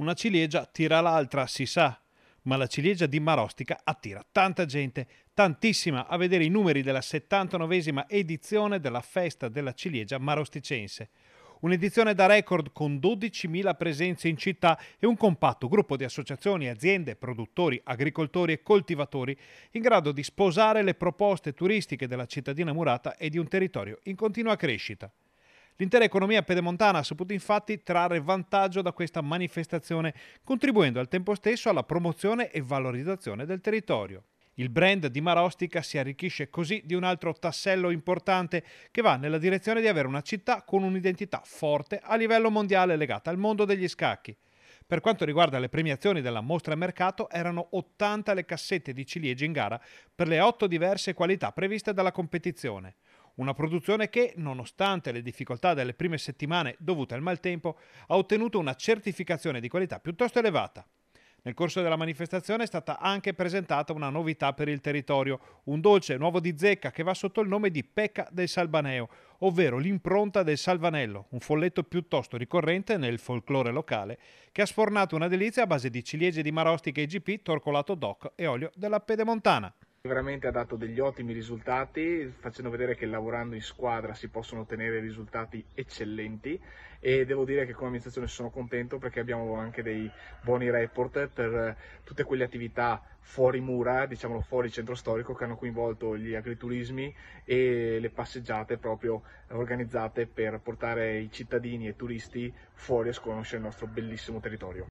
Una ciliegia tira l'altra, si sa, ma la ciliegia di Marostica attira tanta gente, tantissima a vedere i numeri della 79esima edizione della Festa della Ciliegia Marosticense. Un'edizione da record con 12.000 presenze in città e un compatto gruppo di associazioni, aziende, produttori, agricoltori e coltivatori in grado di sposare le proposte turistiche della cittadina murata e di un territorio in continua crescita. L'intera economia pedemontana ha saputo infatti trarre vantaggio da questa manifestazione, contribuendo al tempo stesso alla promozione e valorizzazione del territorio. Il brand di Marostica si arricchisce così di un altro tassello importante che va nella direzione di avere una città con un'identità forte a livello mondiale legata al mondo degli scacchi. Per quanto riguarda le premiazioni della mostra mercato, erano 80 le cassette di ciliegie in gara per le 8 diverse qualità previste dalla competizione. Una produzione che, nonostante le difficoltà delle prime settimane dovute al maltempo, ha ottenuto una certificazione di qualità piuttosto elevata. Nel corso della manifestazione è stata anche presentata una novità per il territorio, un dolce nuovo di zecca che va sotto il nome di Pecca del Salvaneo, ovvero l'impronta del salvanello, un folletto piuttosto ricorrente nel folklore locale, che ha sfornato una delizia a base di ciliegie di marostica IGP, torcolato DOC e olio della pedemontana. Veramente ha dato degli ottimi risultati, facendo vedere che lavorando in squadra si possono ottenere risultati eccellenti e devo dire che come amministrazione sono contento perché abbiamo anche dei buoni report per tutte quelle attività fuori mura, diciamo fuori centro storico, che hanno coinvolto gli agriturismi e le passeggiate proprio organizzate per portare i cittadini e turisti fuori a sconoscere il nostro bellissimo territorio.